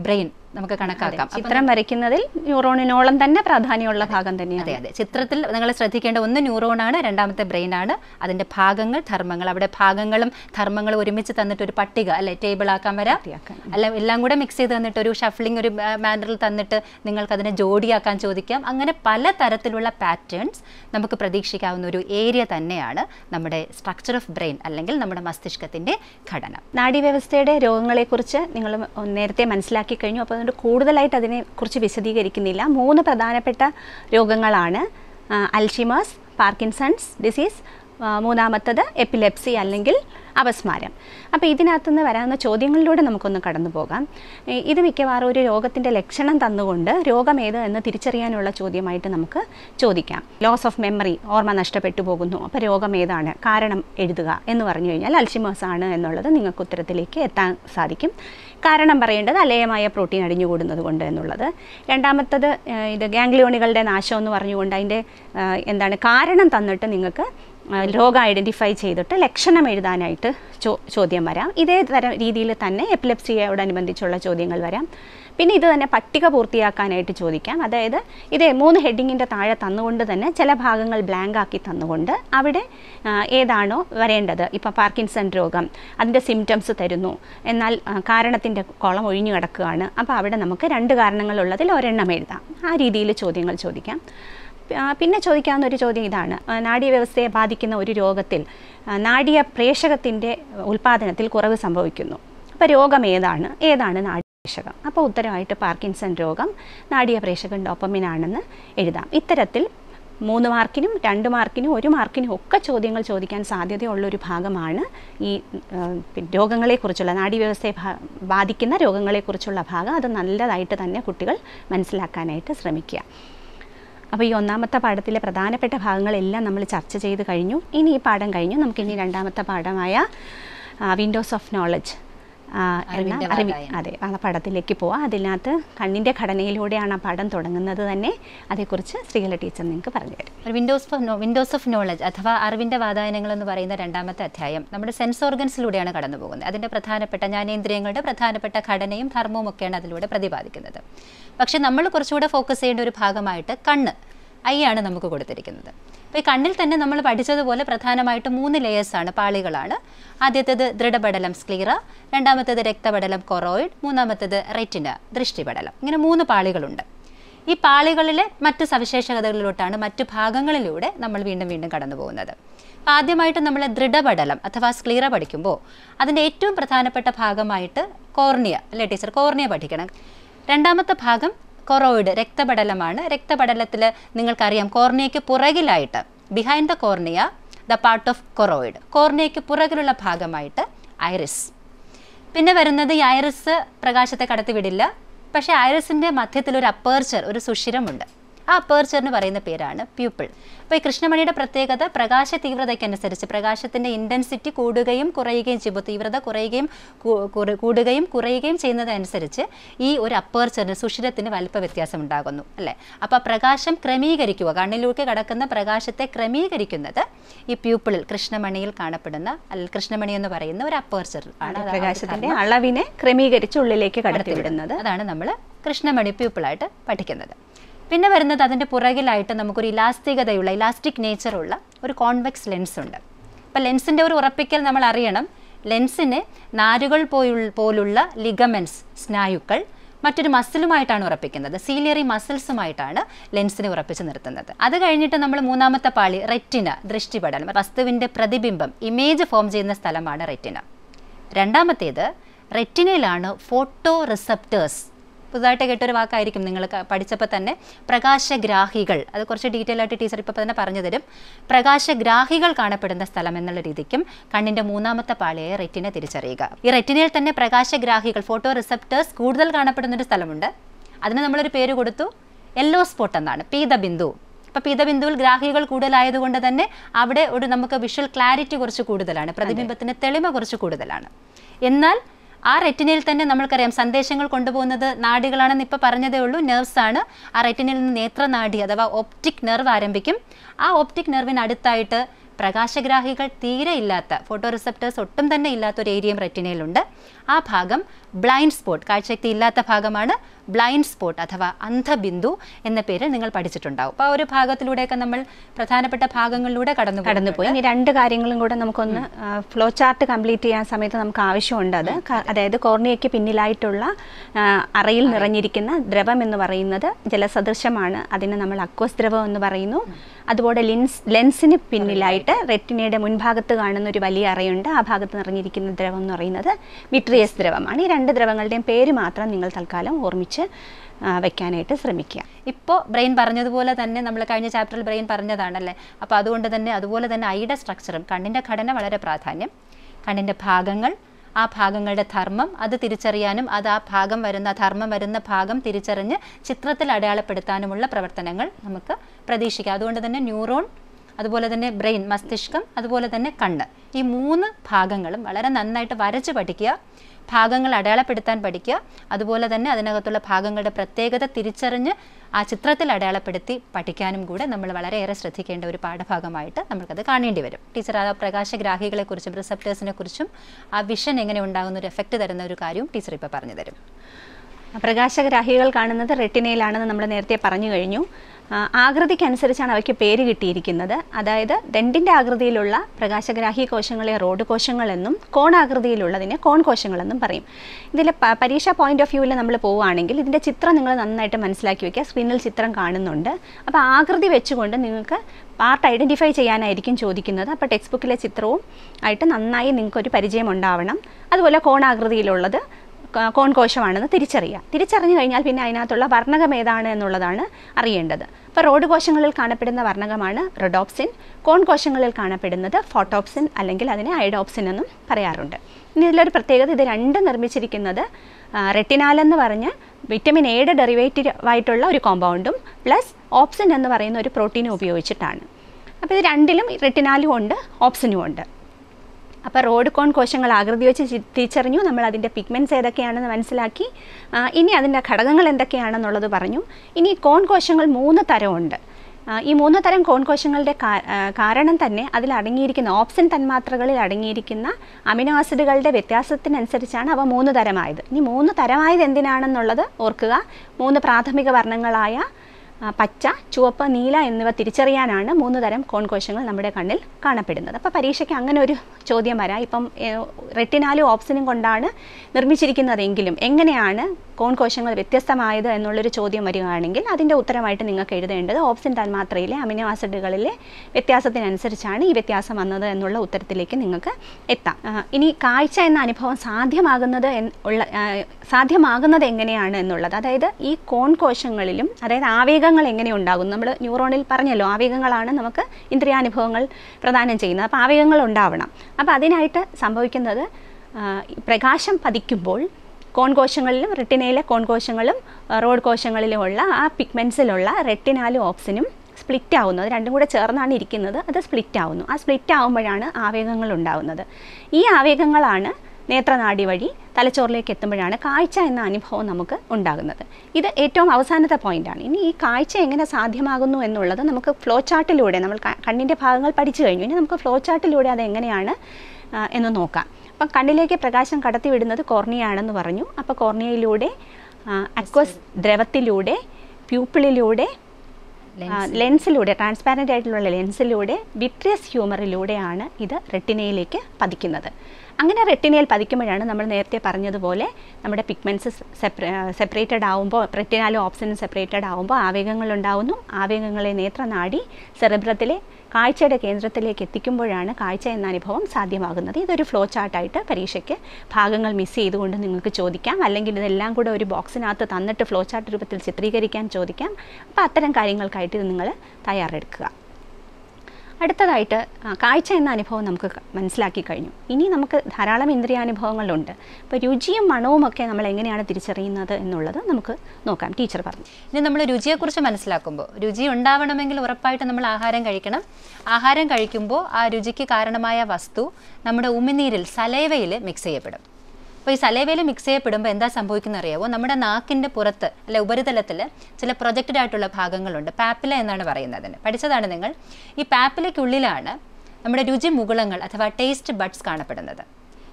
ബ്രെയിൻ നമുക്ക് കണക്കാക്കാം ചിത്രം വരയ്ക്കുന്നതിൽ ന്യൂറോണിനോളം തന്നെ പ്രാധാന്യമുള്ള ഭാഗം തന്നെയാണ് അതെ അതെ ചിത്രത്തിൽ നിങ്ങൾ ശ്രദ്ധിക്കേണ്ട ഒന്ന് ന്യൂറോണാണ് രണ്ടാമത്തെ ബ്രെയിൻ ആണ് അതിന്റെ ഭാഗങ്ങൾ ധർമ്മങ്ങൾ അവിടെ ഭാഗങ്ങളും ധർമ്മങ്ങളും ഒരുമിച്ച് തന്നിട്ട് ഒരു പട്ടിക അല്ലെ ടേബിൾ ആക്കാൻ വരാം അല്ല എല്ലാം കൂടെ മിക്സ് ചെയ്ത് തന്നിട്ട് ഒരു ഷഫ്ലിംഗ് ഒരു മാനറിൽ തന്നിട്ട് നിങ്ങൾക്ക് അതിനെ ജോഡിയാക്കാൻ ചോദിക്കാം അങ്ങനെ പല തരത്തിലുള്ള പാറ്റേൺസ് നമുക്ക് പ്രതീക്ഷിക്കാവുന്ന ഒരു ഏരിയ തന്നെയാണ് നമ്മുടെ സ്ട്രക്ചർ ഓഫ് ബ്രെയിൻ അല്ലെങ്കിൽ നമ്മുടെ മസ്തിഷ്കത്തിന്റെ ഘടന
നാഡീവ്യവസ്ഥയുടെ രോഗങ്ങളെക്കുറിച്ച് നിങ്ങൾ നേരത്തെ മനസ്സിലാക്കി കഴിഞ്ഞു അപ്പോൾ അതുകൊണ്ട് കൂടുതലായിട്ട് അതിനെക്കുറിച്ച് വിശദീകരിക്കുന്നില്ല മൂന്ന് പ്രധാനപ്പെട്ട രോഗങ്ങളാണ് അൽഷിമേഴ്സ് പാർക്കിൻസൺസ് ഡിസീസ് മൂന്നാമത്തത് എപ്പിലെപ്സി അല്ലെങ്കിൽ അപസ്മാരം അപ്പോൾ ഇതിനകത്തുനിന്ന് വരാവുന്ന ചോദ്യങ്ങളിലൂടെ നമുക്കൊന്ന് കടന്നു പോകാം ഇത് മിക്കവാറും ഒരു രോഗത്തിൻ്റെ ലക്ഷണം തന്നുകൊണ്ട് രോഗം ഏത് എന്ന് തിരിച്ചറിയാനുള്ള ചോദ്യമായിട്ട് നമുക്ക് ചോദിക്കാം ലോസ് ഓഫ് മെമ്മറി ഓർമ്മ നഷ്ടപ്പെട്ടു പോകുന്നു അപ്പോൾ രോഗം ഏതാണ് കാരണം എഴുതുക എന്ന് പറഞ്ഞു കഴിഞ്ഞാൽ അൽഷിമേഴ്സ് ആണ് എന്നുള്ളത് നിങ്ങൾക്ക് ഉത്തരത്തിലേക്ക് എത്താൻ സാധിക്കും കാരണം പറയേണ്ടത് അലേയമായ പ്രോട്ടീൻ അടിഞ്ഞുകൂടുന്നത് കൊണ്ട് എന്നുള്ളത് രണ്ടാമത്തത് ഇത് ഗാംഗ്ലിയോണികളുടെ നാശം എന്ന് പറഞ്ഞുകൊണ്ട് അതിൻ്റെ എന്താണ് കാരണം തന്നിട്ട് നിങ്ങൾക്ക് രോഗം ഐഡൻറ്റിഫൈ ചെയ്തിട്ട് ലക്ഷണം എഴുതാനായിട്ട് ചോദ്യം വരാം ഇതേ തരം രീതിയിൽ തന്നെ എപ്പിലെപ്സിയോടനുബന്ധിച്ചുള്ള ചോദ്യങ്ങൾ വരാം പിന്നെ ഇത് തന്നെ പട്ടിക പൂർത്തിയാക്കാനായിട്ട് ചോദിക്കാം അതായത് ഇത് മൂന്ന് ഹെഡിങ്ങിൻ്റെ താഴെ തന്നുകൊണ്ട് തന്നെ ചില ഭാഗങ്ങൾ ബ്ലാങ്ക് ആക്കി തന്നുകൊണ്ട് അവിടെ ഏതാണോ വരേണ്ടത് ഇപ്പോൾ പാർക്കിൻസൺ രോഗം അതിൻ്റെ സിംറ്റംസ് തരുന്നു എന്നാൽ കാരണത്തിൻ്റെ കുളം ഒഴിഞ്ഞു കിടക്കുകയാണ് അപ്പോൾ അവിടെ നമുക്ക് രണ്ട് കാരണങ്ങളുള്ളതിൽ ഒരെണ്ണം എഴുതാം ആ രീതിയിൽ ചോദ്യങ്ങൾ ചോദിക്കാം പിന്നെ ചോദിക്കാവുന്ന ഒരു ചോദ്യം ഇതാണ് വ്യവസ്ഥയെ ബാധിക്കുന്ന ഒരു രോഗത്തിൽ നാഡീയ പ്രേക്ഷകത്തിൻ്റെ ഉൽപ്പാദനത്തിൽ കുറവ് സംഭവിക്കുന്നു അപ്പോൾ രോഗം ഏതാണ് ഏതാണ് നാഡീ പ്രേഷകം അപ്പോൾ ഉത്തരമായിട്ട് പാർക്കിൻസൺ രോഗം നാടിയ പ്രേഷകം ഡോപ്പമിനാണെന്ന് എഴുതാം ഇത്തരത്തിൽ മൂന്ന് മാർക്കിനും രണ്ട് മാർക്കിനും ഒരു മാർക്കിനും ഒക്കെ ചോദ്യങ്ങൾ ചോദിക്കാൻ സാധ്യതയുള്ളൊരു ഭാഗമാണ് ഈ രോഗങ്ങളെക്കുറിച്ചുള്ള നാഡീവ്യവസ്ഥയെ ബാധിക്കുന്ന രോഗങ്ങളെക്കുറിച്ചുള്ള ഭാഗം അത് നല്ലതായിട്ട് തന്നെ കുട്ടികൾ മനസ്സിലാക്കാനായിട്ട് ശ്രമിക്കുക അപ്പോൾ ഈ ഒന്നാമത്തെ പാഠത്തിലെ പ്രധാനപ്പെട്ട ഭാഗങ്ങളെല്ലാം നമ്മൾ ചർച്ച ചെയ്ത് കഴിഞ്ഞു ഇനി ഈ പാഠം കഴിഞ്ഞു നമുക്കിനി രണ്ടാമത്തെ പാഠമായ വിൻഡോസ് ഓഫ് നോളജ് എന്ന അറിവി അതെ ആ പടത്തിലേക്ക് പോവാം അതിനകത്ത് കണ്ണിൻ്റെ ഘടനയിലൂടെയാണ് ആ പടം തുടങ്ങുന്നത് തന്നെ അതേക്കുറിച്ച് ശ്രീകല ടീച്ചർ നിങ്ങൾക്ക് പറഞ്ഞു തരും
windows of windows of knowledge അഥവാ അറിവിൻ്റെ വാതായനങ്ങൾ എന്ന് പറയുന്ന രണ്ടാമത്തെ അധ്യായം നമ്മുടെ സെൻസ് ഓർഗൻസിലൂടെയാണ് കടന്നു പോകുന്നത് അതിൻ്റെ പ്രധാനപ്പെട്ട ജ്ഞാനേന്ദ്രിയങ്ങളുടെ പ്രധാനപ്പെട്ട ഘടനയും ധർമ്മവും ഒക്കെയാണ് അതിലൂടെ പ്രതിപാദിക്കുന്നത് പക്ഷെ നമ്മൾ കുറച്ചുകൂടെ ഫോക്കസ് ചെയ്യേണ്ട ഒരു ഭാഗമായിട്ട് കണ്ണ് ഐ ആണ് നമുക്ക് കൊടുത്തിരിക്കുന്നത് അപ്പോൾ ഈ കണ്ണിൽ തന്നെ നമ്മൾ പഠിച്ചതുപോലെ പ്രധാനമായിട്ട് മൂന്ന് ലെയേഴ്സാണ് പാളികളാണ് ആദ്യത്തേത് ദൃഢപടലം സ്ക്ലീറ രണ്ടാമത്തേത് രക്തപടലം കൊറോയിഡ് മൂന്നാമത്തേത് റെറ്റിന ദൃഷ്ടിപടലം ഇങ്ങനെ മൂന്ന് പാളികളുണ്ട് ഈ പാളികളിലെ മറ്റ് സവിശേഷതകളിലോട്ടാണ് മറ്റ് ഭാഗങ്ങളിലൂടെ നമ്മൾ വീണ്ടും വീണ്ടും കടന്നു പോകുന്നത് ആദ്യമായിട്ട് നമ്മൾ ദൃഢപടലം അഥവാ സ്ക്ലീറ പഠിക്കുമ്പോൾ അതിൻ്റെ ഏറ്റവും പ്രധാനപ്പെട്ട ഭാഗമായിട്ട് കോർണിയ അല്ലേ ടീച്ചർ കോർണിയ പഠിക്കണം രണ്ടാമത്തെ ഭാഗം കൊറോയിഡ് രക്തപടലമാണ് രക്തപടലത്തിൽ നിങ്ങൾക്കറിയാം കോർണിയയ്ക്ക് പുറകിലായിട്ട് behind the cornea the part of choroid കോർണിയയ്ക്ക് പുറകിലുള്ള ഭാഗമായിട്ട് ഐറിസ് പിന്നെ വരുന്നത് ഈ ഐറിസ് പ്രകാശത്തെ കടത്തിവിടില്ല പക്ഷേ ഐറിസിൻ്റെ ഒരു അപ്പേർച്ചർ ഒരു സുഷിരമുണ്ട് ആ അപ്പേർച്ചറിന് പറയുന്ന പേരാണ് പ്യൂപ്പിൾ അപ്പോൾ ഈ കൃഷ്ണമണിയുടെ പ്രത്യേകത പ്രകാശ തീവ്രതയ്ക്കനുസരിച്ച് പ്രകാശത്തിൻ്റെ ഇൻറ്റൻസിറ്റി കൂടുകയും കുറയുകയും ചെയ്യുമ്പോൾ തീവ്രത കുറയുകയും കൂടുകയും കുറയുകയും ചെയ്യുന്നതനുസരിച്ച് ഈ ഒരു അപ്പേർച്ചറിന് സുഷിരത്തിന് വലിപ്പ വ്യത്യാസം ഉണ്ടാകുന്നു അല്ലേ അപ്പോൾ പ്രകാശം ക്രമീകരിക്കുക കണ്ണിലൂടെ കടക്കുന്ന പ്രകാശത്തെ ക്രമീകരിക്കുന്നത് ഈ പ്യൂപ്പിളിൽ കൃഷ്ണമണിയിൽ കാണപ്പെടുന്ന അല്ല കൃഷ്ണമണി എന്ന് പറയുന്ന ഒരു അപ്പേർച്ചർ ആണ് പ്രകാശത്തിന്റെ അളവിനെ ക്രമീകരിച്ച് ഉള്ളിലേക്ക് കടത്തിവിടുന്നത് അതാണ് നമ്മൾ കൃഷ്ണമണി പ്യൂപ്പിളായിട്ട് പഠിക്കുന്നത് പിന്നെ വരുന്നത് അതിൻ്റെ പുറകിലായിട്ട് നമുക്കൊരു ഇലാസ്തികതയുള്ള ഇലാസ്റ്റിക് നേച്ചറുള്ള ഒരു കോൺവെക്സ് ലെൻസ് ഉണ്ട് അപ്പോൾ ലെൻസിൻ്റെ ഒരു ഉറപ്പിക്കൽ നമ്മൾ അറിയണം ലെൻസിന് നാരുകൾ പോലുള്ള ലിഗമെൻസ് സ്നായുക്കൾ മറ്റൊരു മസിലുമായിട്ടാണ് ഉറപ്പിക്കുന്നത് സീലിയറി മസിൽസുമായിട്ടാണ് ലെൻസിനെ ഉറപ്പിച്ച് നിർത്തുന്നത് അത് കഴിഞ്ഞിട്ട് നമ്മൾ മൂന്നാമത്തെ പാളി റെറ്റിന ദൃഷ്ടിപടലം വസ്തുവിൻ്റെ പ്രതിബിംബം ഇമേജ് ഫോം ചെയ്യുന്ന സ്ഥലമാണ് റെറ്റിന രണ്ടാമത്തേത് റെറ്റിനയിലാണ് ഫോട്ടോ റിസപ്റ്റേഴ്സ് പുതുതായിട്ട് കേട്ടൊരു വാക്കായിരിക്കും നിങ്ങൾ പഠിച്ചപ്പോൾ തന്നെ പ്രകാശഗ്രാഹികൾ അത് കുറച്ച് ഡീറ്റെയിൽ ആയിട്ട് ടീച്ചർ ഇപ്പോൾ തന്നെ പറഞ്ഞു തരും പ്രകാശഗ്രാഹികൾ കാണപ്പെടുന്ന സ്ഥലം എന്നുള്ള രീതിക്കും കണ്ണിൻ്റെ മൂന്നാമത്തെ പാളിയെ റെറ്റിന തിരിച്ചറിയുക ഈ റെറ്റിനയിൽ തന്നെ പ്രകാശഗ്രാഹികൾ ഫോട്ടോ റിസപ്റ്റേഴ്സ് കൂടുതൽ കാണപ്പെടുന്ന ഒരു സ്ഥലമുണ്ട് അതിന് നമ്മളൊരു പേര് കൊടുത്തു യെല്ലോ സ്പോട്ട് എന്നാണ് പീതബിന്ദു അപ്പോൾ പീതബിന്ദുവിൽ ഗ്രാഹികൾ കൂടുതലായതുകൊണ്ട് തന്നെ അവിടെ ഒരു നമുക്ക് വിഷ്വൽ ക്ലാരിറ്റി കുറച്ച് കൂടുതലാണ് പ്രതിബിംബത്തിന് തെളിമ കുറച്ച് കൂടുതലാണ് എന്നാൽ ആ റെറ്റിനയിൽ തന്നെ നമ്മൾക്കറിയാം സന്ദേശങ്ങൾ കൊണ്ടുപോകുന്നത് നാടികളാണെന്ന് ഇപ്പോൾ പറഞ്ഞതേ ഉള്ളൂ നെർവ്സാണ് ആണ് ആ റെറ്റിനയിൽ നിന്ന് നേത്രനാടി അഥവാ ഓപ്റ്റിക് നെർവ് ആരംഭിക്കും ആ ഓപ്റ്റിക് നെർവിന് അടുത്തായിട്ട് പ്രകാശഗ്രാഹികൾ തീരെ ഇല്ലാത്ത ഫോട്ടോ റിസപ്റ്റേഴ്സ് ഒട്ടും തന്നെ ഇല്ലാത്ത ഒരു ഏരിയയും റെറ്റിനയിലുണ്ട് ആ ഭാഗം ബ്ലൈൻഡ് സ്പോട്ട് കാഴ്ചശക്തി ഇല്ലാത്ത ഭാഗമാണ് ബ്ലൈൻഡ് സ്പോട്ട് അഥവാ അന്ധബിന്ദു എന്ന പേരിൽ നിങ്ങൾ പഠിച്ചിട്ടുണ്ടാവും അപ്പോൾ ആ ഒരു ഭാഗത്തിലൂടെയൊക്കെ നമ്മൾ പ്രധാനപ്പെട്ട ഭാഗങ്ങളിലൂടെ കടന്നു
കടന്നുപോയി ഇനി രണ്ട് കാര്യങ്ങളും കൂടെ നമുക്കൊന്ന് ഫ്ലോ ചാർട്ട് കംപ്ലീറ്റ് ചെയ്യാൻ സമയത്ത് നമുക്ക് ആവശ്യമുണ്ട് അത് അതായത് കോർണിയയ്ക്ക് പിന്നിലായിട്ടുള്ള അറയിൽ നിറഞ്ഞിരിക്കുന്ന ദ്രവം എന്ന് പറയുന്നത് ജലസദൃശമാണ് അതിനെ നമ്മൾ അക്വസ് ദ്രവം എന്ന് പറയുന്നു അതുപോലെ ലെൻസ് ലെൻസിന് പിന്നിലായിട്ട് റെറ്റിനയുടെ മുൻഭാഗത്ത് കാണുന്ന ഒരു വലിയ അറയുണ്ട് ആ ഭാഗത്ത് നിറഞ്ഞിരിക്കുന്ന ദ്രവം എന്ന് പറയുന്നത് വിട്രിയസ് ദ്രവമാണ് ഈ രണ്ട് ദ്രവങ്ങളുടെയും പേര് മാത്രം നിങ്ങൾ തൽക്കാലം ഓർമ്മിച്ച് വെക്കാനായിട്ട് ശ്രമിക്കുക
ഇപ്പോൾ ബ്രെയിൻ പറഞ്ഞതുപോലെ തന്നെ നമ്മൾ കഴിഞ്ഞ ചാപ്റ്ററിൽ ബ്രെയിൻ പറഞ്ഞതാണല്ലേ അപ്പോൾ അതുകൊണ്ട് തന്നെ അതുപോലെ തന്നെ ഐയുടെ സ്ട്രക്ചറും കണ്ണിൻ്റെ ഘടന വളരെ പ്രാധാന്യം കണ്ണിൻ്റെ ഭാഗങ്ങൾ ആ ഭാഗങ്ങളുടെ ധർമ്മം അത് തിരിച്ചറിയാനും അത് ആ ഭാഗം വരുന്ന ധർമ്മം വരുന്ന ഭാഗം തിരിച്ചറിഞ്ഞ് ചിത്രത്തിൽ അടയാളപ്പെടുത്താനുമുള്ള പ്രവർത്തനങ്ങൾ നമുക്ക് പ്രതീക്ഷിക്കാം അതുകൊണ്ട് തന്നെ ന്യൂറോൺ അതുപോലെ തന്നെ ബ്രെയിൻ മസ്തിഷ്കം അതുപോലെ തന്നെ കണ്ണ് ഈ മൂന്ന് ഭാഗങ്ങളും വളരെ നന്നായിട്ട് വരച്ച് പഠിക്കുക ഭാഗങ്ങൾ അടയാളപ്പെടുത്താൻ പഠിക്കുക അതുപോലെ തന്നെ അതിനകത്തുള്ള ഭാഗങ്ങളുടെ പ്രത്യേകത തിരിച്ചറിഞ്ഞ് ആ ചിത്രത്തിൽ അടയാളപ്പെടുത്തി പഠിക്കാനും കൂടെ നമ്മൾ വളരെയേറെ ശ്രദ്ധിക്കേണ്ട ഒരു പാഠഭാഗമായിട്ട് നമുക്കത് കാണേണ്ടി വരും ടീച്ചർ ആ പ്രകാശഗ്രാഹികളെക്കുറിച്ചും റിസപ്റ്റേഴ്സിനെക്കുറിച്ചും ആ വിഷൻ എങ്ങനെ ഉണ്ടാകുന്ന ഒരു എഫക്റ്റ്
തരുന്ന ഒരു കാര്യവും ടീച്ചർ ഇപ്പോൾ പറഞ്ഞു തരും പ്രകാശഗ്രാഹികൾ കാണുന്നത് റെട്ടിനയിലാണെന്ന് നമ്മൾ നേരത്തെ പറഞ്ഞു കഴിഞ്ഞു ആകൃതിക്കനുസരിച്ചാണ് അവയ്ക്ക് പേര് കിട്ടിയിരിക്കുന്നത് അതായത് ദണ്ടിൻ്റെ ആകൃതിയിലുള്ള പ്രകാശഗ്രാഹി കോശങ്ങളെ റോഡ് കോശങ്ങളെന്നും കോണാകൃതിയിലുള്ളതിനെ കോൺ കോശങ്ങളെന്നും പറയും ഇതിൽ പരീക്ഷാ പോയിന്റ് ഓഫ് വ്യൂവിൽ നമ്മൾ പോവുകയാണെങ്കിൽ ഇതിൻ്റെ ചിത്രം നിങ്ങൾ നന്നായിട്ട് മനസ്സിലാക്കി വയ്ക്കുക സ്ക്രീനിൽ ചിത്രം കാണുന്നുണ്ട് അപ്പോൾ ആകൃതി വെച്ചുകൊണ്ട് നിങ്ങൾക്ക് പാർട്ട് ഐഡൻറ്റിഫൈ ചെയ്യാനായിരിക്കും ചോദിക്കുന്നത് അപ്പോൾ ടെക്സ്റ്റ് ബുക്കിലെ ചിത്രവും ആയിട്ട് നന്നായി നിങ്ങൾക്കൊരു പരിചയം ഉണ്ടാവണം അതുപോലെ കോണാകൃതിയിലുള്ളത് കോൺകോശമാണെന്ന് തിരിച്ചറിയുക തിരിച്ചറിഞ്ഞു കഴിഞ്ഞാൽ പിന്നെ അതിനകത്തുള്ള വർണ്ണകം ഏതാണ് എന്നുള്ളതാണ് അറിയേണ്ടത് അപ്പോൾ റോഡ് കോശങ്ങളിൽ കാണപ്പെടുന്ന വർണ്ണകമാണ് റെഡോപ്സിൻ കോൺ കോശങ്ങളിൽ കാണപ്പെടുന്നത് ഫോട്ടോപ്സിൻ അല്ലെങ്കിൽ അതിനെ ഐഡോപ്സിൻ എന്നും പറയാറുണ്ട് ഇനി ഇതിലൊരു പ്രത്യേകത ഇത് രണ്ടും നിർമ്മിച്ചിരിക്കുന്നത് റെറ്റിനാൽ എന്ന് പറഞ്ഞ് വിറ്റമിൻ എയുടെ ഡെറിവേറ്റീവ് ആയിട്ടുള്ള ഒരു കോമ്പൗണ്ടും പ്ലസ് ഓപ്സിൻ എന്ന് പറയുന്ന ഒരു പ്രോട്ടീനും ഉപയോഗിച്ചിട്ടാണ് അപ്പോൾ ഇത് രണ്ടിലും റെറ്റിനാലും ഉണ്ട് ഓപ്സിനും ഉണ്ട് അപ്പോൾ റോഡ് കോൺ കോശങ്ങൾ ആകൃതി വെച്ച് തിരിച്ചറിഞ്ഞു നമ്മൾ അതിൻ്റെ പിഗ്മെൻറ്റ്സ് ഏതൊക്കെയാണെന്ന് മനസ്സിലാക്കി ഇനി അതിൻ്റെ ഘടകങ്ങൾ എന്തൊക്കെയാണെന്നുള്ളത് പറഞ്ഞു ഇനി കോൺ കോശങ്ങൾ മൂന്ന് തരമുണ്ട് ഈ മൂന്ന് തരം കോൺ കോശങ്ങളുടെ കാരണം തന്നെ അതിൽ അടങ്ങിയിരിക്കുന്ന ഓപ്സൻ തന്മാത്രകളിൽ അടങ്ങിയിരിക്കുന്ന അമിനോ ആസിഡുകളുടെ വ്യത്യാസത്തിനനുസരിച്ചാണ് അവ മൂന്ന് തരമായത് ഇനി മൂന്ന് തരമായത് എന്തിനാണെന്നുള്ളത് ഓർക്കുക മൂന്ന് പ്രാഥമിക വർണ്ണങ്ങളായ പച്ച ചുവപ്പ് നീല എന്നിവ തിരിച്ചറിയാനാണ് മൂന്ന് തരം കോൺ കോശങ്ങൾ നമ്മുടെ കണ്ണിൽ കാണപ്പെടുന്നത് അപ്പോൾ പരീക്ഷയ്ക്ക് അങ്ങനെ ഒരു ചോദ്യം വരാം ഇപ്പം റെട്ടിനാലും ഓപ്സിനും കൊണ്ടാണ് നിർമ്മിച്ചിരിക്കുന്നതെങ്കിലും എങ്ങനെയാണ് കോൺ കോശങ്ങൾ വ്യത്യസ്തമായത് എന്നുള്ളൊരു ചോദ്യം വരികയാണെങ്കിൽ അതിൻ്റെ ഉത്തരമായിട്ട് നിങ്ങൾക്ക് എഴുതേണ്ടത് ഓപ്സിൻ തന്മാത്രയിലെ അമിനോ ആസിഡുകളിലെ വ്യത്യാസത്തിനനുസരിച്ചാണ് ഈ വ്യത്യാസം വന്നത് എന്നുള്ള ഉത്തരത്തിലേക്ക് നിങ്ങൾക്ക് എത്താം ഇനി കാഴ്ച എന്ന അനുഭവം സാധ്യമാകുന്നത് ഉള്ള സാധ്യമാകുന്നത് എങ്ങനെയാണ് എന്നുള്ളത് അതായത് ഈ കോൺ കോശങ്ങളിലും അതായത് ആവേഗ ആവേഗങ്ങൾ എങ്ങനെ ഉണ്ടാകും നമ്മൾ ന്യൂറോണിൽ പറഞ്ഞല്ലോ ആവേഗങ്ങളാണ് നമുക്ക് ഇന്ദ്രിയാനുഭവങ്ങൾ പ്രദാനം ചെയ്യുന്നത് അപ്പോൾ ആവേഗങ്ങൾ ഉണ്ടാവണം അപ്പോൾ അതിനായിട്ട് സംഭവിക്കുന്നത് പ്രകാശം പതിക്കുമ്പോൾ കോൺകോശങ്ങളിലും റെട്ടിനയിലെ കോൺകോശങ്ങളും റോഡ് കോശങ്ങളിലുമുള്ള ആ പിഗ്മെൻസിലുള്ള റെട്ടിനാലും ഓക്സിനും സ്പ്ലിറ്റ് ആവുന്നു അത് രണ്ടും കൂടെ ചേർന്നാണ് ഇരിക്കുന്നത് അത് സ്പ്ലിറ്റ് ആവുന്നു ആ സ്പ്ലിറ്റ് ആവുമ്പോഴാണ് ആവേഗങ്ങൾ ഉണ്ടാവുന്നത് ഈ ആവേഗങ്ങളാണ് നേത്രനാടി വഴി തലച്ചോറിലേക്ക് എത്തുമ്പോഴാണ് കാഴ്ച എന്ന അനുഭവം നമുക്ക് ഉണ്ടാകുന്നത് ഇത് ഏറ്റവും അവസാനത്തെ പോയിന്റാണ് ഇനി ഈ കാഴ്ച എങ്ങനെ സാധ്യമാകുന്നു എന്നുള്ളത് നമുക്ക് ഫ്ലോ ചാർട്ടിലൂടെ നമ്മൾ കണ്ണിൻ്റെ ഭാഗങ്ങൾ പഠിച്ചു കഴിഞ്ഞു ഇനി നമുക്ക് ഫ്ലോ ചാർട്ടിലൂടെ അത് എങ്ങനെയാണ് എന്ന് നോക്കാം അപ്പം കണ്ണിലേക്ക് പ്രകാശം കടത്തിവിടുന്നത് കോർണിയാണെന്ന് പറഞ്ഞു അപ്പോൾ കോർണിയയിലൂടെ അക്വസ് ദ്രവത്തിലൂടെ പ്യൂപ്പിളിലൂടെ ലെൻസിലൂടെ ട്രാൻസ്പാരൻ്റ് ആയിട്ടുള്ള ലെൻസിലൂടെ വിട്രിയസ് ഹ്യൂമറിലൂടെയാണ് ഇത് റെട്ടിനയിലേക്ക് പതിക്കുന്നത് അങ്ങനെ റെട്ടിനയിൽ പതിക്കുമ്പോഴാണ് നമ്മൾ നേരത്തെ പറഞ്ഞതുപോലെ നമ്മുടെ പിഗ്മെൻസ് സെപ്പറേ സെപ്പറേറ്റഡ് ആവുമ്പോൾ റെട്ടിനാലും ഓപ്സിനും സെപ്പറേറ്റഡ് ആവുമ്പോൾ ആവേഗങ്ങൾ ഉണ്ടാവുന്നു ആവേഗങ്ങളെ നേത്രനാടി സെറിബ്രത്തിലെ കാഴ്ചയുടെ കേന്ദ്രത്തിലേക്ക് എത്തിക്കുമ്പോഴാണ് കാഴ്ച എന്ന അനുഭവം സാധ്യമാകുന്നത് ഇതൊരു ഫ്ലോ ചാർട്ടായിട്ട് പരീക്ഷയ്ക്ക് ഭാഗങ്ങൾ മിസ് ചെയ്തുകൊണ്ട് നിങ്ങൾക്ക് ചോദിക്കാം അല്ലെങ്കിൽ ഇതെല്ലാം കൂടെ ഒരു ബോക്സിനകത്ത് തന്നിട്ട് ഫ്ലോ ചാർട്ട് രൂപത്തിൽ ചിത്രീകരിക്കാൻ ചോദിക്കാം അപ്പോൾ അത്തരം കാര്യങ്ങൾക്കായിട്ട് ഇത് നിങ്ങൾ തയ്യാറെടുക്കുക അടുത്തതായിട്ട് കാഴ്ച എന്ന അനുഭവം നമുക്ക് മനസ്സിലാക്കി കഴിഞ്ഞു ഇനി നമുക്ക് ധാരാളം ഇന്ദ്രിയാനുഭവങ്ങളുണ്ട് അപ്പോൾ രുചിയും മണവും ഒക്കെ നമ്മൾ എങ്ങനെയാണ് തിരിച്ചറിയുന്നത് എന്നുള്ളത് നമുക്ക് നോക്കാം ടീച്ചർ പറഞ്ഞു ഇനി നമ്മൾ രുചിയെക്കുറിച്ച്
മനസ്സിലാക്കുമ്പോൾ രുചി ഉണ്ടാവണമെങ്കിൽ ഉറപ്പായിട്ട് നമ്മൾ ആഹാരം കഴിക്കണം ആഹാരം കഴിക്കുമ്പോൾ ആ രുചിക്ക് കാരണമായ വസ്തു നമ്മുടെ ഉമിനീരിൽ സലൈവയിൽ മിക്സ് ചെയ്യപ്പെടും അപ്പോൾ ഈ സലേവയിൽ മിക്സ് ചെയ്യപ്പെടുമ്പോൾ എന്താ സംഭവിക്കുന്നത് അറിയാവോ നമ്മുടെ നാക്കിൻ്റെ പുറത്ത് അല്ലെ ഉപരിതലത്തിൽ ചില പ്രൊജക്റ്റഡ് ആയിട്ടുള്ള ഭാഗങ്ങളുണ്ട് പാപ്പില എന്നാണ് പറയുന്നതിന് പഠിച്ചതാണ് നിങ്ങൾ ഈ പാപ്പിലയ്ക്കുള്ളിലാണ് നമ്മുടെ രുചിമുകുളങ്ങൾ അഥവാ ടേസ്റ്റ് ബഡ്സ് കാണപ്പെടുന്നത്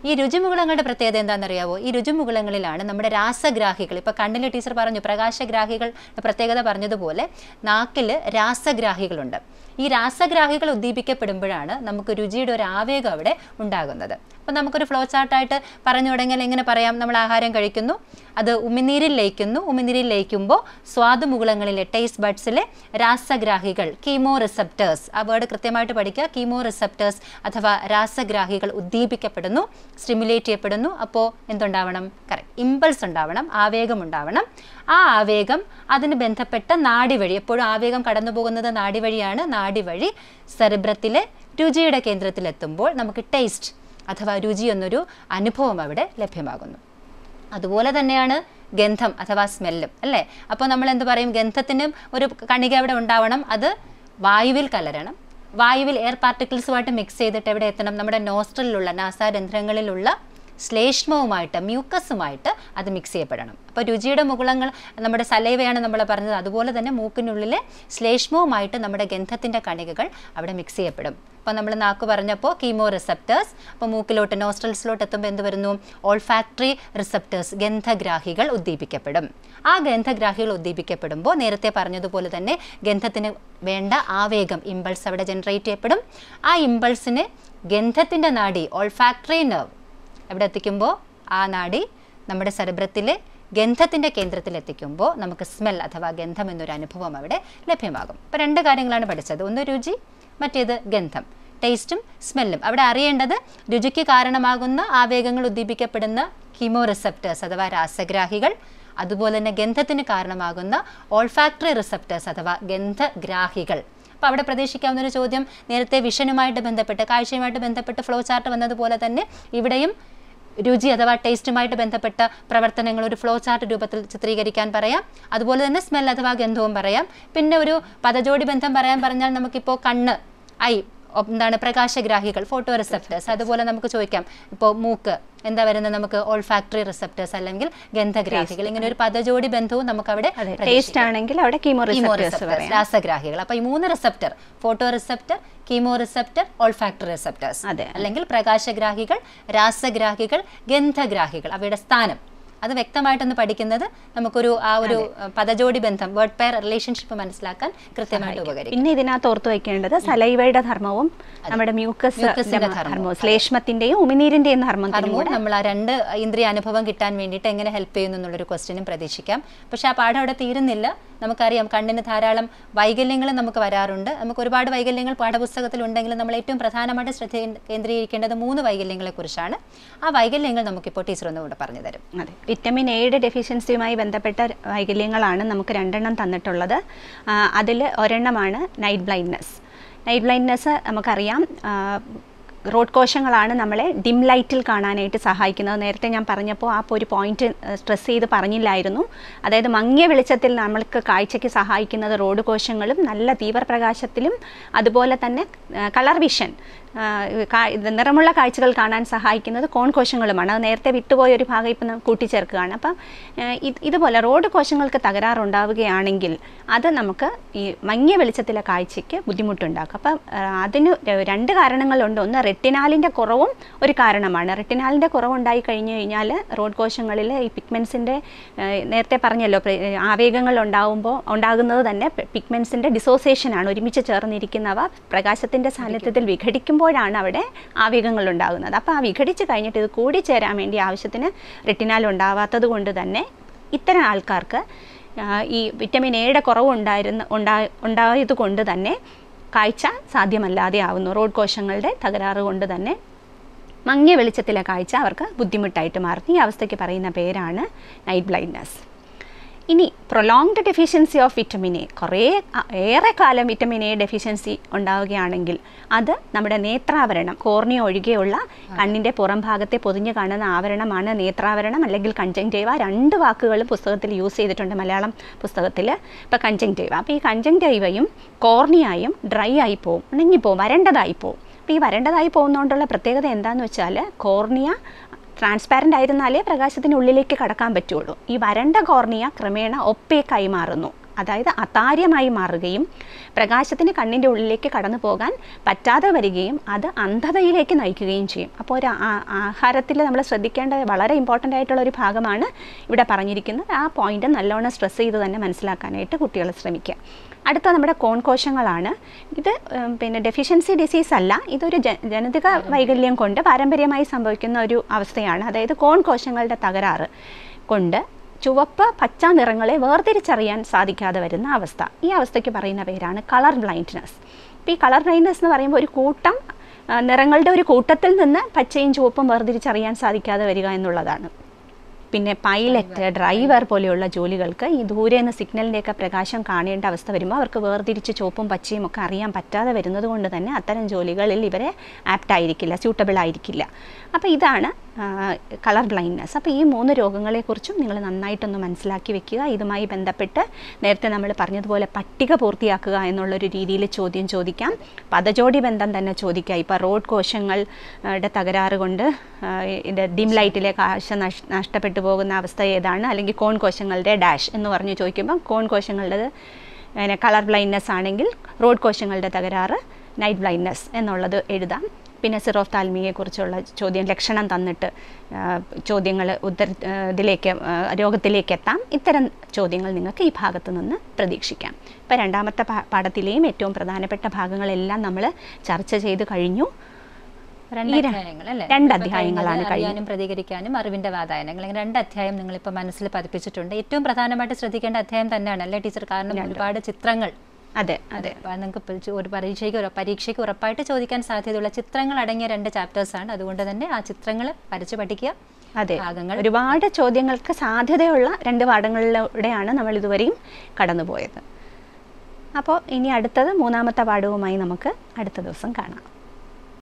ഈ രുചിമുകുളങ്ങളുടെ പ്രത്യേകത എന്താണെന്നറിയാവോ ഈ രുചിമുകുളങ്ങളിലാണ് നമ്മുടെ രാസഗ്രാഹികൾ ഇപ്പോൾ കണ്ണിൽ ടീച്ചർ പറഞ്ഞു പ്രകാശഗ്രാഹികളുടെ പ്രത്യേകത പറഞ്ഞതുപോലെ നാക്കിൽ രാസഗ്രാഹികളുണ്ട് ഈ രാസഗ്രാഹികൾ ഉദ്ദീപിക്കപ്പെടുമ്പോഴാണ് നമുക്ക് രുചിയുടെ ഒരു ആവേഗം അവിടെ ഉണ്ടാകുന്നത് അപ്പോൾ നമുക്കൊരു ഫ്ലോ ചാർട്ടായിട്ട് പറഞ്ഞു തുടങ്ങിയാൽ എങ്ങനെ പറയാം നമ്മൾ ആഹാരം കഴിക്കുന്നു അത് ഉമിനീരിൽ ലയിക്കുന്നു ഉമിനീരിൽ ലയിക്കുമ്പോൾ സ്വാദുമുകുളങ്ങളിലെ ടേസ്റ്റ് ബഡ്സിലെ രാസഗ്രാഹികൾ കീമോ റിസെപ്റ്റേഴ്സ് ആ വേർഡ് കൃത്യമായിട്ട് പഠിക്കുക കീമോ റിസെപ്റ്റേഴ്സ് അഥവാ രാസഗ്രാഹികൾ ഉദ്ദീപിക്കപ്പെടുന്നു സ്റ്റിമുലേറ്റ് ചെയ്യപ്പെടുന്നു അപ്പോൾ എന്തുണ്ടാവണം കറക്റ്റ് ഇമ്പൾസ് ഉണ്ടാവണം ആവേഗം ഉണ്ടാവണം ആ ആവേഗം അതിന് ബന്ധപ്പെട്ട നാടി വഴി എപ്പോഴും ആവേഗം കടന്നു പോകുന്നത് നാടി വഴിയാണ് നാഡി വഴി സെറിബ്രത്തിലെ രുചിയുടെ കേന്ദ്രത്തിലെത്തുമ്പോൾ നമുക്ക് ടേസ്റ്റ് അഥവാ രുചി എന്നൊരു അനുഭവം അവിടെ ലഭ്യമാകുന്നു അതുപോലെ തന്നെയാണ് ഗന്ധം അഥവാ സ്മെല്ലും അല്ലേ അപ്പോൾ നമ്മൾ എന്ത് പറയും ഗന്ധത്തിനും ഒരു കണിക അവിടെ ഉണ്ടാവണം അത് വായുവിൽ കലരണം വായുവിൽ എയർ പാർട്ടിക്കിൾസുമായിട്ട് മിക്സ് ചെയ്തിട്ട് എവിടെ എത്തണം നമ്മുടെ നോസ്ട്രലിലുള്ള നാസാരന്ധ്രങ്ങളിലുള്ള ശ്ലേഷ്മവുമായിട്ട് മ്യൂക്കസുമായിട്ട് അത് മിക്സ് ചെയ്യപ്പെടണം അപ്പോൾ രുചിയുടെ മുകുളങ്ങൾ നമ്മുടെ സലൈവയാണ് നമ്മൾ പറഞ്ഞത് അതുപോലെ തന്നെ മൂക്കിനുള്ളിലെ ശ്ലേഷ്മവുമായിട്ട് നമ്മുടെ ഗന്ധത്തിൻ്റെ കണികകൾ അവിടെ മിക്സ് ചെയ്യപ്പെടും അപ്പോൾ നമ്മൾ നാക്ക് പറഞ്ഞപ്പോൾ കീമോ റിസപ്റ്റേഴ്സ് അപ്പോൾ മൂക്കിലോട്ട് നോസ്ട്രൽസിലോട്ട് എത്തുമ്പോൾ എന്ത് വരുന്നു ഓൾഫാക്ടറി റിസപ്റ്റേഴ്സ് ഗന്ധഗ്രാഹികൾ ഉദ്ദീപിക്കപ്പെടും ആ ഗന്ധഗ്രാഹികൾ ഉദ്ദീപിക്കപ്പെടുമ്പോൾ നേരത്തെ പറഞ്ഞതുപോലെ തന്നെ ഗന്ധത്തിന് വേണ്ട ആവേഗം ഇമ്പൾസ് അവിടെ ജനറേറ്റ് ചെയ്യപ്പെടും ആ ഇമ്പൾസിന് ഗന്ധത്തിൻ്റെ നാഡി ഓൾഫാക്ടറി നെർവ് അവിടെ എത്തിക്കുമ്പോൾ ആ നാഡി നമ്മുടെ സെറിബ്രത്തിലെ ഗന്ധത്തിൻ്റെ എത്തിക്കുമ്പോൾ നമുക്ക് സ്മെൽ അഥവാ ഗന്ധം എന്നൊരു അനുഭവം അവിടെ ലഭ്യമാകും അപ്പോൾ രണ്ട് കാര്യങ്ങളാണ് പഠിച്ചത് ഒന്ന് രുചി മറ്റേത് ഗന്ധം ടേസ്റ്റും സ്മെല്ലും അവിടെ അറിയേണ്ടത് രുചിക്ക് കാരണമാകുന്ന ആവേഗങ്ങൾ ഉദ്ദീപിക്കപ്പെടുന്ന കിമോ റിസെപ്റ്റേഴ്സ് അഥവാ രാസഗ്രാഹികൾ അതുപോലെ തന്നെ ഗന്ധത്തിന് കാരണമാകുന്ന ഓൾഫാക്ടറി റിസെപ്റ്റേഴ്സ് അഥവാ ഗന്ധഗ്രാഹികൾ അപ്പോൾ അവിടെ പ്രതീക്ഷിക്കാവുന്ന ഒരു ചോദ്യം നേരത്തെ വിഷനുമായിട്ട് ബന്ധപ്പെട്ട് കാഴ്ചയുമായിട്ട് ബന്ധപ്പെട്ട് ഫ്ലോ ചാർട്ട് വന്നതുപോലെ തന്നെ ഇവിടെയും രുചി അഥവാ ടേസ്റ്റുമായിട്ട് ബന്ധപ്പെട്ട പ്രവർത്തനങ്ങൾ ഒരു ഫ്ലോ ചാർട്ട് രൂപത്തിൽ ചിത്രീകരിക്കാൻ പറയാം അതുപോലെ തന്നെ സ്മെൽ അഥവാ ഗന്ധവും പറയാം പിന്നെ ഒരു പദജോടി ബന്ധം പറയാൻ പറഞ്ഞാൽ നമുക്കിപ്പോൾ കണ്ണ് ഐ എന്താണ് പ്രകാശഗ്രാഹികൾ ഫോട്ടോ റിസെപ്റ്റേഴ്സ് അതുപോലെ നമുക്ക് ചോദിക്കാം ഇപ്പോൾ മൂക്ക് എന്താ വരുന്നത് നമുക്ക് ഓൾ ഫാക്ടറി റിസെപ്റ്റേഴ്സ് അല്ലെങ്കിൽ ഗന്ധഗ്രാഹികൾ ഇങ്ങനെ ഒരു പദജോടി ബന്ധവും നമുക്ക് അവിടെ ടേസ്റ്റ്
ആണെങ്കിൽ അവിടെ കീമോ
രാസഗ്രാഹികൾ അപ്പൊ ഈ മൂന്ന് receptor photoreceptor chemoreceptor factory receptors അല്ലെങ്കിൽ പ്രകാശഗ്രാഹികൾ രാസഗ്രാഹികൾ ഗന്ധഗ്രാഹികൾ അവയുടെ സ്ഥാനം അത് വ്യക്തമായിട്ടൊന്ന് പഠിക്കുന്നത് നമുക്കൊരു ആ ഒരു പദജോടി ബന്ധം വേർഡ് പെയർ റിലേഷൻഷിപ്പ് മനസ്സിലാക്കാൻ കൃത്യമായിട്ട് ഉപകരിക്കും
പിന്നെ ഇതിനകത്ത് ഓർത്ത് വയ്ക്കേണ്ടത് സലൈവയുടെ ധർമ്മവും നമ്മുടെ മ്യൂക്കസ് ധർമ്മവും ശ്ലേഷ്മത്തിന്റെയും ഉമിനീരിന്റെയും ധർമ്മം ധർമ്മവും നമ്മൾ ആ രണ്ട് ഇന്ദ്രിയ അനുഭവം
കിട്ടാൻ വേണ്ടിയിട്ട് എങ്ങനെ ഹെൽപ്പ് ചെയ്യുന്നു എന്നുള്ളൊരു ക്വസ്റ്റ്യനും പ്രതീക്ഷിക്കാം പക്ഷെ ആ പാഠം അവിടെ തീരുന്നില്ല നമുക്കറിയാം കണ്ണിന് ധാരാളം വൈകല്യങ്ങൾ നമുക്ക് വരാറുണ്ട് നമുക്ക് ഒരുപാട് വൈകല്യങ്ങൾ പാഠപുസ്തകത്തിലുണ്ടെങ്കിലും നമ്മൾ ഏറ്റവും പ്രധാനമായിട്ട് ശ്രദ്ധ കേന്ദ്രീകരിക്കേണ്ടത് മൂന്ന് വൈകല്യങ്ങളെക്കുറിച്ചാണ് ആ വൈകല്യങ്ങൾ നമുക്കിപ്പോൾ ടീച്ചർ ഒന്നുകൂടെ പറഞ്ഞു
തരും അതെ വിറ്റമിൻ എയുടെ ഡെഫിഷ്യൻസിയുമായി ബന്ധപ്പെട്ട വൈകല്യങ്ങളാണ് നമുക്ക് രണ്ടെണ്ണം തന്നിട്ടുള്ളത് അതിൽ ഒരെണ്ണമാണ് നൈറ്റ് ബ്ലൈൻഡ്നെസ് നൈറ്റ് ബ്ലൈൻഡ്നെസ് നമുക്കറിയാം റോഡ് കോശങ്ങളാണ് നമ്മളെ ഡിം ലൈറ്റിൽ കാണാനായിട്ട് സഹായിക്കുന്നത് നേരത്തെ ഞാൻ പറഞ്ഞപ്പോൾ ആ ഒരു പോയിന്റ് സ്ട്രെസ് ചെയ്ത് പറഞ്ഞില്ലായിരുന്നു അതായത് മങ്ങിയ വെളിച്ചത്തിൽ നമ്മൾക്ക് കാഴ്ചയ്ക്ക് സഹായിക്കുന്നത് റോഡ് കോശങ്ങളും നല്ല തീവ്രപ്രകാശത്തിലും അതുപോലെ തന്നെ കളർ വിഷൻ നിറമുള്ള കാഴ്ചകൾ കാണാൻ സഹായിക്കുന്നത് കോൺ കോശങ്ങളുമാണ് അത് നേരത്തെ വിട്ടുപോയ ഒരു ഭാഗം ഇപ്പം കൂട്ടിച്ചേർക്കുകയാണ് അപ്പം ഇതുപോലെ റോഡ് കോശങ്ങൾക്ക് തകരാറുണ്ടാവുകയാണെങ്കിൽ അത് നമുക്ക് ഈ മങ്ങിയ വെളിച്ചത്തിലെ കാഴ്ചയ്ക്ക് ബുദ്ധിമുട്ടുണ്ടാക്കും അപ്പം അതിന് രണ്ട് കാരണങ്ങളുണ്ട് ഒന്ന് റെട്ടിനാലിൻ്റെ കുറവും ഒരു കാരണമാണ് റെട്ടിനാലിൻ്റെ കുറവുണ്ടായി കഴിഞ്ഞു കഴിഞ്ഞാൽ റോഡ് കോശങ്ങളിൽ ഈ പിഗ്മെൻസിൻ്റെ നേരത്തെ പറഞ്ഞല്ലോ ആവേഗങ്ങൾ ഉണ്ടാകുമ്പോൾ ഉണ്ടാകുന്നത് തന്നെ പിഗ്മെൻസിൻ്റെ ഡിസോസിയേഷനാണ് ഒരുമിച്ച് ചേർന്നിരിക്കുന്നവ പ്രകാശത്തിൻ്റെ സാന്നിധ്യത്തിൽ വിഘടിക്കും വിഘടിക്കുമ്പോഴാണ് അവിടെ ആവേഗങ്ങൾ ഉണ്ടാകുന്നത് അപ്പോൾ ആ വിഘടിച്ച് കഴിഞ്ഞിട്ട് ഇത് കൂടിച്ചേരാൻ വേണ്ടി ആവശ്യത്തിന് റെറ്റിനാൽ ഉണ്ടാവാത്തത് കൊണ്ട് തന്നെ ഇത്തരം ആൾക്കാർക്ക് ഈ വിറ്റമിൻ എയുടെ കുറവ് ഉണ്ടായിരുന്ന ഉണ്ടാ ഉണ്ടായത് കൊണ്ട് തന്നെ കാഴ്ച സാധ്യമല്ലാതെ ആവുന്നു റോഡ് കോശങ്ങളുടെ തകരാറ് കൊണ്ട് തന്നെ മങ്ങിയ വെളിച്ചത്തിലെ കാഴ്ച അവർക്ക് ബുദ്ധിമുട്ടായിട്ട് മാറുന്നു ഈ അവസ്ഥയ്ക്ക് പറയുന്ന പേരാണ് നൈറ്റ് ബ്ലൈൻഡ്നെസ് ഇനി prolonged deficiency of vitamin A കുറേ ഏറെ കാലം വിറ്റമിൻ എ ഡെഫിഷ്യൻസി ഉണ്ടാവുകയാണെങ്കിൽ അത് നമ്മുടെ നേത്രാവരണം കോർണിയ ഒഴികെയുള്ള കണ്ണിൻ്റെ പുറം ഭാഗത്തെ പൊതിഞ്ഞു കാണുന്ന ആവരണമാണ് നേത്രാവരണം അല്ലെങ്കിൽ കഞ്ചങ്ജൈവ രണ്ട് വാക്കുകളും പുസ്തകത്തിൽ യൂസ് ചെയ്തിട്ടുണ്ട് മലയാളം പുസ്തകത്തിൽ ഇപ്പോൾ കഞ്ചങ്ജൈവ അപ്പോൾ ഈ കഞ്ചങ്ജൈവയും കോർണിയായും ഡ്രൈ ആയി പോവും ഉണങ്ങിപ്പോവും വരണ്ടതായി പോവും അപ്പോൾ ഈ വരേണ്ടതായി പോകുന്നതുകൊണ്ടുള്ള പ്രത്യേകത എന്താണെന്ന് വെച്ചാൽ കോർണിയ ട്രാൻസ്പാരൻ്റ് ആയിരുന്നാലേ പ്രകാശത്തിനുള്ളിലേക്ക് കടക്കാൻ പറ്റുള്ളൂ ഈ വരണ്ട കോർണിയ ക്രമേണ ഒപ്പേക്കായി മാറുന്നു അതായത് അതാര്യമായി മാറുകയും പ്രകാശത്തിന് കണ്ണിൻ്റെ ഉള്ളിലേക്ക് കടന്നു പോകാൻ പറ്റാതെ വരികയും അത് അന്ധതയിലേക്ക് നയിക്കുകയും ചെയ്യും അപ്പോൾ ഒരു ആഹാരത്തിൽ നമ്മൾ ശ്രദ്ധിക്കേണ്ട വളരെ ഇമ്പോർട്ടൻ്റ് ആയിട്ടുള്ള ഒരു ഭാഗമാണ് ഇവിടെ പറഞ്ഞിരിക്കുന്നത് ആ പോയിന്റ് നല്ലോണം സ്ട്രെസ് ചെയ്ത് തന്നെ മനസ്സിലാക്കാനായിട്ട് കുട്ടികൾ ശ്രമിക്കുക അടുത്ത നമ്മുടെ കോൺ കോശങ്ങളാണ് ഇത് പിന്നെ ഡെഫിഷ്യൻസി ഡിസീസ് അല്ല ഇതൊരു ജനിതക വൈകല്യം കൊണ്ട് പാരമ്പര്യമായി സംഭവിക്കുന്ന ഒരു അവസ്ഥയാണ് അതായത് കോൺ കോശങ്ങളുടെ തകരാറ് കൊണ്ട് ചുവപ്പ് പച്ച നിറങ്ങളെ വേർതിരിച്ചറിയാൻ സാധിക്കാതെ വരുന്ന അവസ്ഥ ഈ അവസ്ഥയ്ക്ക് പറയുന്ന പേരാണ് കളർ ബ്ലൈൻഡ്നെസ് ഇപ്പോൾ ഈ കളർ ബ്ലൈൻഡ്നെസ് എന്ന് പറയുമ്പോൾ ഒരു കൂട്ടം നിറങ്ങളുടെ ഒരു കൂട്ടത്തിൽ നിന്ന് പച്ചയും ചുവപ്പും വേർതിരിച്ചറിയാൻ സാധിക്കാതെ വരിക എന്നുള്ളതാണ് പിന്നെ പൈലറ്റ് ഡ്രൈവർ പോലെയുള്ള ജോലികൾക്ക് ഈ ദൂരെ നിന്ന് സിഗ്നലിൻ്റെയൊക്കെ പ്രകാശം കാണേണ്ട അവസ്ഥ വരുമ്പോൾ അവർക്ക് വേർതിരിച്ച് ചുവപ്പും പച്ചയും ഒക്കെ അറിയാൻ പറ്റാതെ വരുന്നത് കൊണ്ട് തന്നെ അത്തരം ജോലികളിൽ ഇവരെ ആപ്റ്റ് ആയിരിക്കില്ല സ്യൂട്ടബിൾ ആയിരിക്കില്ല അപ്പോൾ ഇതാണ് കളർ ബ്ലൈൻഡ്നെസ് അപ്പോൾ ഈ മൂന്ന് രോഗങ്ങളെക്കുറിച്ചും നിങ്ങൾ നന്നായിട്ടൊന്ന് മനസ്സിലാക്കി വെക്കുക ഇതുമായി ബന്ധപ്പെട്ട് നേരത്തെ നമ്മൾ പറഞ്ഞതുപോലെ പട്ടിക പൂർത്തിയാക്കുക എന്നുള്ളൊരു രീതിയിൽ ചോദ്യം ചോദിക്കാം പദജോടി ബന്ധം തന്നെ ചോദിക്കുക ഇപ്പോൾ റോഡ് കോശങ്ങളുടെ തകരാറ് കൊണ്ട് ഇത് ഡിം ലൈറ്റിലെ കാശ നഷ്ടപ്പെട്ടു പോകുന്ന അവസ്ഥ ഏതാണ് അല്ലെങ്കിൽ കോൺ കോശങ്ങളുടെ ഡാഷ് എന്ന് പറഞ്ഞ് ചോദിക്കുമ്പോൾ കോൺ കോശങ്ങളുടെ കളർ ബ്ലൈൻഡ്നെസ് ആണെങ്കിൽ റോഡ് കോശങ്ങളുടെ തകരാറ് നൈറ്റ് ബ്ലൈൻഡ്നെസ് എന്നുള്ളത് എഴുതാം പിന്നെ സിറോഫ് താൽമിയെക്കുറിച്ചുള്ള ചോദ്യം ലക്ഷണം തന്നിട്ട് ചോദ്യങ്ങൾ ഉത്തര ഇതിലേക്ക് രോഗത്തിലേക്ക് എത്താം ഇത്തരം ചോദ്യങ്ങൾ നിങ്ങൾക്ക് ഈ ഭാഗത്ത് നിന്ന് പ്രതീക്ഷിക്കാം ഇപ്പം രണ്ടാമത്തെ പാഠത്തിലെയും ഏറ്റവും പ്രധാനപ്പെട്ട ഭാഗങ്ങളെല്ലാം നമ്മൾ ചർച്ച ചെയ്ത് കഴിഞ്ഞു
രണ്ട് അധ്യായങ്ങളാണ് കഴിയാനും പ്രതികരിക്കാനും അറിവിന്റെ വാതായനങ്ങൾ രണ്ട് അധ്യായം നിങ്ങൾ ഇപ്പൊ മനസ്സിൽ പതിപ്പിച്ചിട്ടുണ്ട് ഏറ്റവും പ്രധാനമായിട്ട് ശ്രദ്ധിക്കേണ്ട അധ്യായം തന്നെയാണ് അല്ലേ ടീച്ചർ കാരണം ഒരുപാട് ചിത്രങ്ങൾ അതെ അതെ നിങ്ങൾക്ക് ഒരു പരീക്ഷയ്ക്ക് പരീക്ഷയ്ക്ക് ഉറപ്പായിട്ട് ചോദിക്കാൻ സാധ്യതയുള്ള ചിത്രങ്ങൾ അടങ്ങിയ രണ്ട് ചാപ്റ്റേഴ്സ് ആണ് അതുകൊണ്ട് തന്നെ ആ ചിത്രങ്ങൾ വരച്ച് പഠിക്കുക അതെ ഭാഗങ്ങൾ
ഒരുപാട് ചോദ്യങ്ങൾക്ക് സാധ്യതയുള്ള രണ്ട് പാഠങ്ങളിലൂടെയാണ് നമ്മൾ ഇതുവരെയും കടന്നുപോയത് അപ്പോൾ ഇനി അടുത്തത് മൂന്നാമത്തെ പാഠവുമായി നമുക്ക് അടുത്ത ദിവസം കാണാം